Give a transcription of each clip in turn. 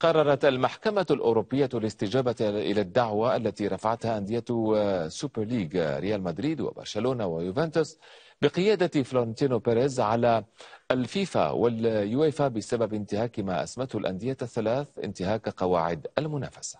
قررت المحكمة الأوروبية الاستجابة إلى الدعوة التي رفعتها أندية سوبر ليغ ريال مدريد وبرشلونة ويوفنتوس بقيادة فلورنتينو بيريز على الفيفا واليويفا بسبب انتهاك ما أسمته الأندية الثلاث انتهاك قواعد المنافسة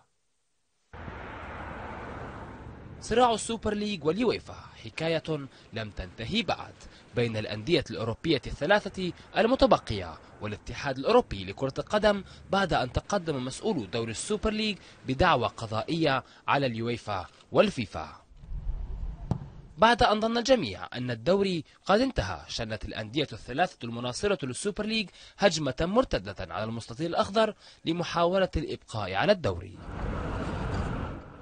صراع السوبر ليج واليويفا حكاية لم تنتهي بعد بين الأندية الأوروبية الثلاثة المتبقية والاتحاد الأوروبي لكرة القدم بعد أن تقدم مسؤول دوري السوبر ليج بدعوى قضائية على اليويفا والفيفا بعد أن ظن الجميع أن الدوري قد انتهى شنت الأندية الثلاثة المناصرة للسوبر ليج هجمة مرتدة على المستطيل الأخضر لمحاولة الإبقاء على الدوري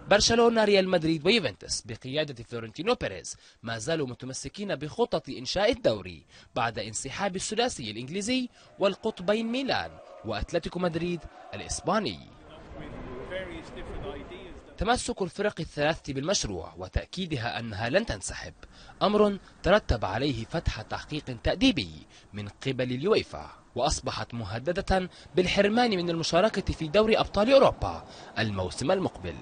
برشلونة ريال مدريد ويوفنتوس بقيادة فلورنتينو بيريز ما زالوا متمسكين بخطط إنشاء الدوري بعد انسحاب الثلاثي الإنجليزي والقطبين ميلان وأتلتيكو مدريد الإسباني تمسك الفرق الثلاثة بالمشروع وتأكيدها أنها لن تنسحب أمر ترتب عليه فتح تحقيق تأديبي من قبل اليويفا وأصبحت مهددة بالحرمان من المشاركة في دوري أبطال أوروبا الموسم المقبل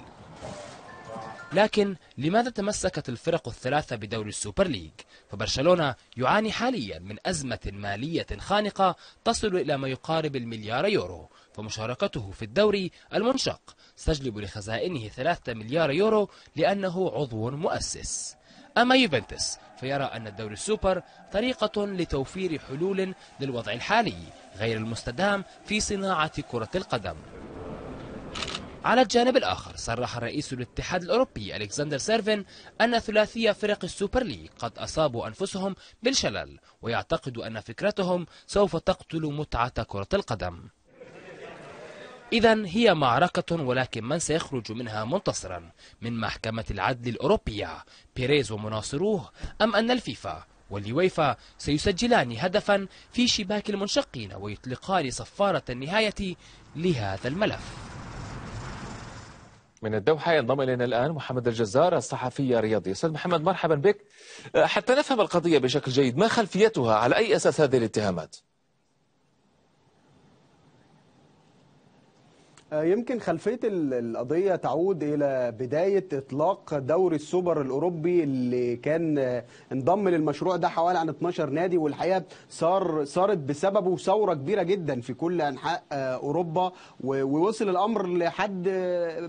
لكن لماذا تمسكت الفرق الثلاثة بدوري السوبر ليج؟ فبرشلونة يعاني حاليا من أزمة مالية خانقة تصل إلى ما يقارب المليار يورو فمشاركته في الدوري المنشق تجلب لخزائنه 3 مليار يورو لأنه عضو مؤسس أما يوفنتوس فيرى أن الدوري السوبر طريقة لتوفير حلول للوضع الحالي غير المستدام في صناعة كرة القدم على الجانب الآخر صرح رئيس الاتحاد الأوروبي ألكسندر سيرفين أن ثلاثية فرق السوبر ليج قد أصابوا أنفسهم بالشلل ويعتقد أن فكرتهم سوف تقتل متعة كرة القدم إذا هي معركة ولكن من سيخرج منها منتصرا من محكمة العدل الأوروبية بيريز ومناصروه أم أن الفيفا والليويفا سيسجلان هدفا في شباك المنشقين ويطلقان صفارة النهاية لهذا الملف من الدوحة ينضم إلينا الآن محمد الجزار الصحفي الرياضي أستاذ محمد مرحبا بك أه، حتى نفهم القضية بشكل جيد ما خلفيتها على أي أساس هذه الاتهامات؟ آه، يمكن خلفية القضية تعود إلى بداية إطلاق دوري السوبر الأوروبي اللي كان آه، انضم للمشروع ده حوالي عن 12 نادي والحقيقة صار صارت بسببه ثورة كبيرة جدا في كل أنحاء آه، أوروبا ووصل الأمر لحد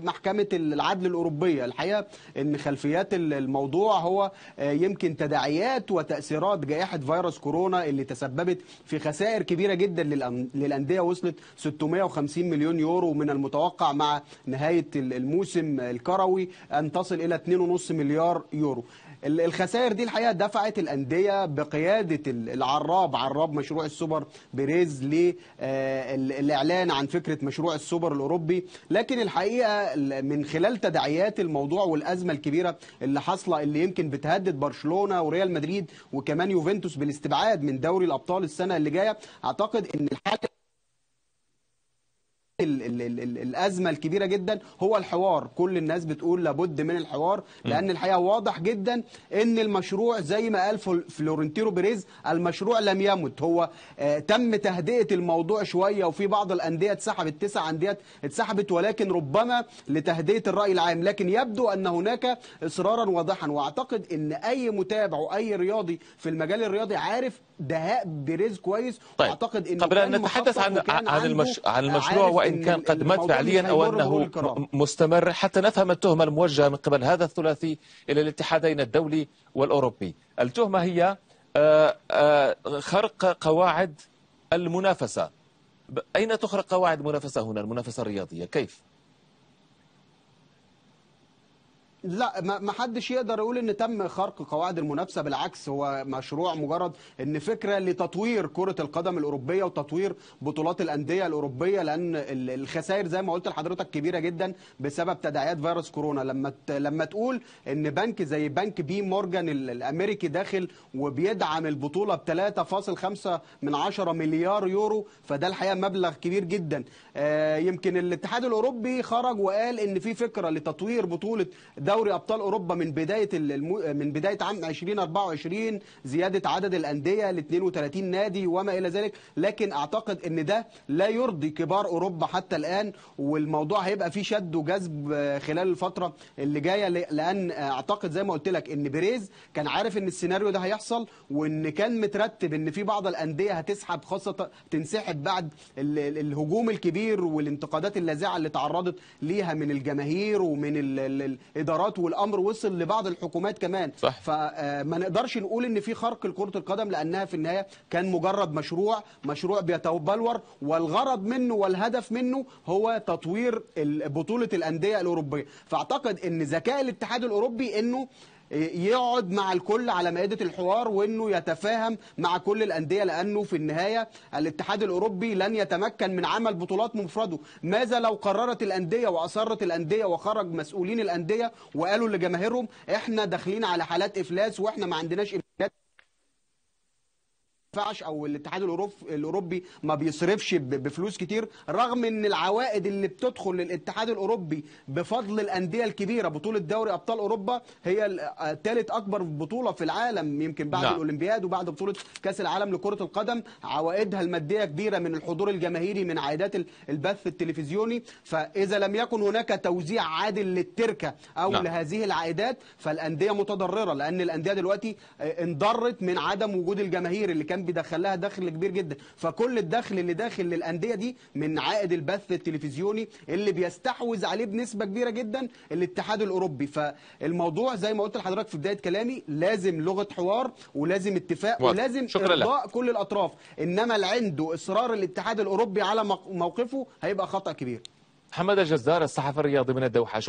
محكمة العدل الأوروبية الحقيقة إن خلفيات الموضوع هو يمكن تداعيات وتأثيرات جائحة فيروس كورونا اللي تسببت في خسائر كبيرة جدا للأندية وصلت 650 مليون يورو من المتوقع مع نهاية الموسم الكروي أن تصل إلى 2.5 مليار يورو الخسائر دي الحقيقه دفعت الانديه بقياده العراب عراب مشروع السوبر بيريز للاعلان آه، عن فكره مشروع السوبر الاوروبي لكن الحقيقه من خلال تداعيات الموضوع والازمه الكبيره اللي حاصله اللي يمكن بتهدد برشلونه وريال مدريد وكمان يوفنتوس بالاستبعاد من دوري الابطال السنه اللي جايه اعتقد ان الحاله الـ الـ الـ الـ الازمه الكبيره جدا هو الحوار كل الناس بتقول لابد من الحوار لان الحقيقه واضح جدا ان المشروع زي ما قال فلورنتيرو بيريز المشروع لم يمت هو آه، تم تهدئه الموضوع شويه وفي بعض الانديه اتسحبت تسع انديه اتسحبت ولكن ربما لتهدئه الراي العام لكن يبدو ان هناك اصرارا واضحا واعتقد ان اي متابع واي رياضي في المجال الرياضي عارف دهاء بيريز كويس طيب. واعتقد ان قبل ان نتحدث عن عن, عن المشروع وإن كان قد مات فعليا أو أنه مستمر حتى نفهم التهمة الموجهة من قبل هذا الثلاثي إلى الاتحادين الدولي والأوروبي التهمة هي آه، آه، خرق قواعد المنافسة أين تخرق قواعد المنافسة هنا المنافسة الرياضية كيف؟ لا ما حدش يقدر يقول ان تم خرق قواعد المنافسه بالعكس هو مشروع مجرد ان فكره لتطوير كره القدم الاوروبيه وتطوير بطولات الانديه الاوروبيه لان الخسائر زي ما قلت لحضرتك كبيره جدا بسبب تداعيات فيروس كورونا لما لما تقول ان بنك زي بنك بي مورجان الامريكي داخل وبيدعم البطوله ب 3.5 من 10 مليار يورو فده الحقيقه مبلغ كبير جدا آه، يمكن الاتحاد الاوروبي خرج وقال ان في فكره لتطوير بطوله دوري ابطال اوروبا من بدايه المو... من بدايه عام 2024 زياده عدد الانديه ل 32 نادي وما الى ذلك لكن اعتقد ان ده لا يرضي كبار اوروبا حتى الان والموضوع هيبقى فيه شد وجذب آه، خلال الفتره اللي جايه لان آه، اعتقد زي ما قلت لك ان بيريز كان عارف ان السيناريو ده هيحصل وان كان مترتب ان في بعض الانديه هتسحب خاصه تنسحب بعد الهجوم الكبير والانتقادات اللاذعه اللي تعرضت ليها من الجماهير ومن الادارات الامارات والامر وصل لبعض الحكومات كمان صح. فما آه، نقدرش نقول ان في خرق لكره القدم لانها في النهايه كان مجرد مشروع مشروع بيتبلور والغرض منه والهدف منه هو تطوير بطوله الانديه الاوروبيه فاعتقد ان ذكاء الاتحاد الاوروبي انه يقعد مع الكل على مائدة الحوار وانه يتفاهم مع كل الاندية لانه في النهاية الاتحاد الاوروبي لن يتمكن من عمل بطولات مفرده ماذا لو قررت الاندية واصرت الاندية وخرج مسؤولين الاندية وقالوا لجماهيرهم احنا داخلين على حالات افلاس واحنا ما عندناش ينفعش او الاتحاد الاوروبي ما بيصرفش بفلوس كتير رغم ان العوائد اللي بتدخل للاتحاد الاوروبي بفضل الانديه الكبيره بطوله دوري ابطال اوروبا هي ثالث آه، اكبر بطوله في العالم يمكن بعد لا. نعم. الاولمبياد وبعد بطوله كاس العالم لكره القدم عوائدها الماديه كبيره من الحضور الجماهيري من عائدات البث التلفزيوني فاذا لم يكن هناك توزيع عادل للتركه او لا. نعم. لهذه العائدات فالانديه متضرره لان الانديه دلوقتي آه، انضرت من عدم وجود الجماهير اللي كان بيدخل لها دخل كبير جدا فكل الدخل اللي داخل للانديه دي من عائد البث التلفزيوني اللي بيستحوذ عليه بنسبه كبيره جدا الاتحاد الاوروبي فالموضوع زي ما قلت لحضرتك في بدايه كلامي لازم لغه حوار ولازم اتفاق واضح. ولازم ارضاء كل الاطراف انما اللي عنده اصرار الاتحاد الاوروبي على موقفه هيبقى خطا كبير محمد الجزار الصحفي الرياضي من الدوحه